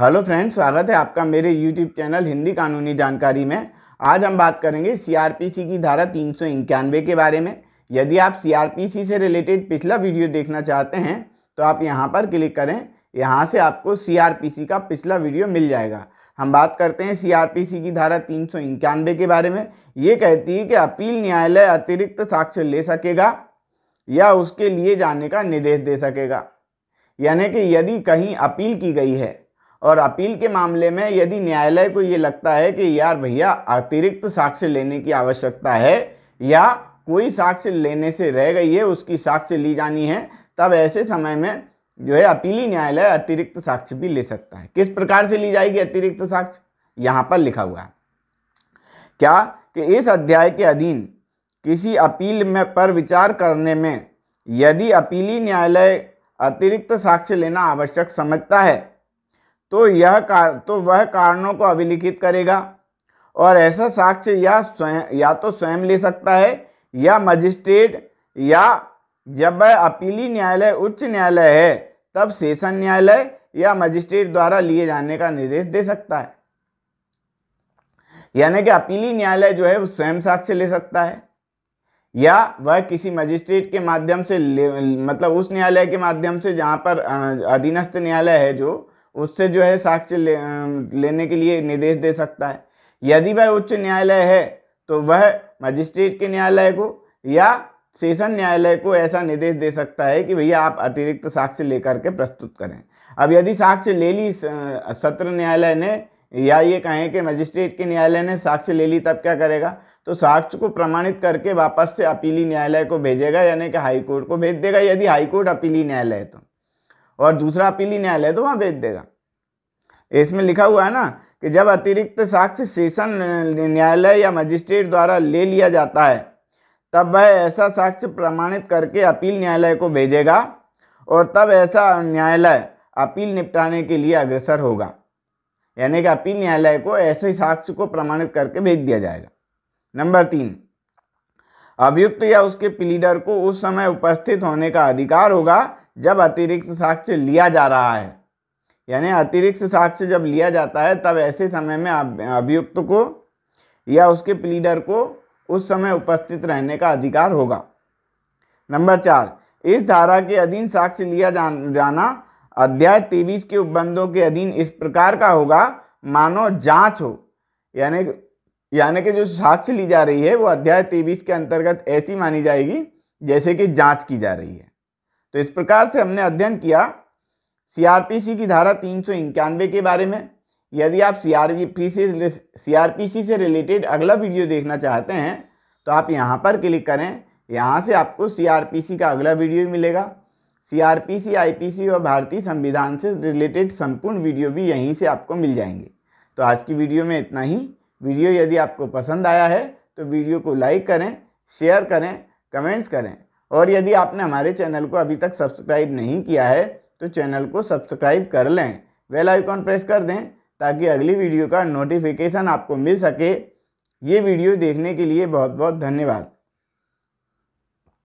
hello friends स्वागत है आपका मेरे यूट्यूब चैनल हिंदी कानूनी जानकारी में आज हम बात करेंगे सीआरपीसी की धारा तीन के बारे में यदि आप सीआरपीसी से रिलेटेड पिछला वीडियो देखना चाहते हैं तो आप यहाँ पर क्लिक करें यहाँ से आपको सीआरपीसी का पिछला वीडियो मिल जाएगा हम बात करते हैं सीआरपीसी की धारा तीन के बारे में ये कहती है कि अपील न्यायालय अतिरिक्त साक्ष्य ले सकेगा या उसके लिए जाने का निर्देश दे सकेगा यानी कि यदि कहीं अपील की गई है और अपील के मामले में यदि न्यायालय को ये लगता है कि यार भैया अतिरिक्त साक्ष्य लेने की आवश्यकता है या कोई साक्ष्य लेने से रह गई है उसकी साक्ष्य ली जानी है तब ऐसे समय में जो है अपीली न्यायालय अतिरिक्त साक्ष्य भी ले सकता है किस प्रकार से ली जाएगी अतिरिक्त साक्ष्य यहाँ पर लिखा हुआ है क्या कि इस अध्याय के अधीन किसी अपील में पर विचार करने में यदि अपीली न्यायालय अतिरिक्त साक्ष्य लेना आवश्यक समझता है तो यह कार तो वह कारणों को अभिलिखित करेगा और ऐसा साक्ष्य या स्वयं या तो स्वयं ले सकता है या मजिस्ट्रेट या जब वह अपीली न्यायालय उच्च न्यायालय है तब सेशन न्यायालय या मजिस्ट्रेट द्वारा लिए जाने का निर्देश दे सकता है यानी कि अपीली न्यायालय जो है वो स्वयं साक्ष्य ले सकता है या वह किसी मजिस्ट्रेट के माध्यम से ले मतलब उस न्यायालय के माध्यम से जहाँ पर अधीनस्थ न्यायालय है जो उससे जो है साक्ष्य ले, लेने के लिए निर्देश दे सकता है यदि वह उच्च न्यायालय है तो वह मजिस्ट्रेट के न्यायालय को या सेशन न्यायालय को ऐसा निर्देश दे सकता है कि भैया आप अतिरिक्त साक्ष्य लेकर के प्रस्तुत करें अब यदि साक्ष्य ले ली सत्र न्यायालय ने या ये कहें कि मजिस्ट्रेट के न्यायालय ने साक्ष्य ले ली तब क्या करेगा तो साक्ष्य को प्रमाणित करके वापस से अपीली न्यायालय को भेजेगा यानी कि हाईकोर्ट को भेज देगा यदि हाईकोर्ट अपीली न्यायालय है तो और दूसरा अपीली न्यायालय तो वहाँ भेज देगा इसमें लिखा हुआ है ना कि जब अतिरिक्त साक्ष्य सेशन न्यायालय या मजिस्ट्रेट द्वारा ले लिया जाता है तब वह ऐसा साक्ष्य प्रमाणित करके अपील न्यायालय को भेजेगा और तब ऐसा न्यायालय अपील निपटाने के लिए अग्रसर होगा यानी कि अपील न्यायालय को ऐसे साक्ष्य को प्रमाणित करके भेज दिया जाएगा नंबर तीन अभियुक्त या उसके प्लीडर को उस समय उपस्थित होने का अधिकार होगा जब अतिरिक्त साक्ष्य लिया जा रहा है यानी अतिरिक्त साक्ष्य जब लिया जाता है तब ऐसे समय में अभियुक्त को या उसके प्लीडर को उस समय उपस्थित रहने का अधिकार होगा नंबर चार इस धारा के अधीन साक्ष्य लिया जाना अध्याय तेईस के उपबंधों के अधीन इस प्रकार का होगा मानो जांच हो यानी यानी कि जो साक्ष्य ली जा रही है वो अध्याय तेईस के अंतर्गत ऐसी मानी जाएगी जैसे कि जांच की जा रही है तो इस प्रकार से हमने अध्ययन किया सीआरपीसी की धारा तीन के बारे में यदि आप सी से सी से रिलेटेड अगला वीडियो देखना चाहते हैं तो आप यहाँ पर क्लिक करें यहाँ से आपको सी का अगला वीडियो मिलेगा पी आईपीसी और भारतीय संविधान से रिलेटेड संपूर्ण वीडियो भी यहीं से आपको मिल जाएंगे तो आज की वीडियो में इतना ही वीडियो यदि आपको पसंद आया है तो वीडियो को लाइक करें शेयर करें कमेंट्स करें और यदि आपने हमारे चैनल को अभी तक सब्सक्राइब नहीं किया है तो चैनल को सब्सक्राइब कर लें वेल आइकॉन प्रेस कर दें ताकि अगली वीडियो का नोटिफिकेशन आपको मिल सके ये वीडियो देखने के लिए बहुत बहुत धन्यवाद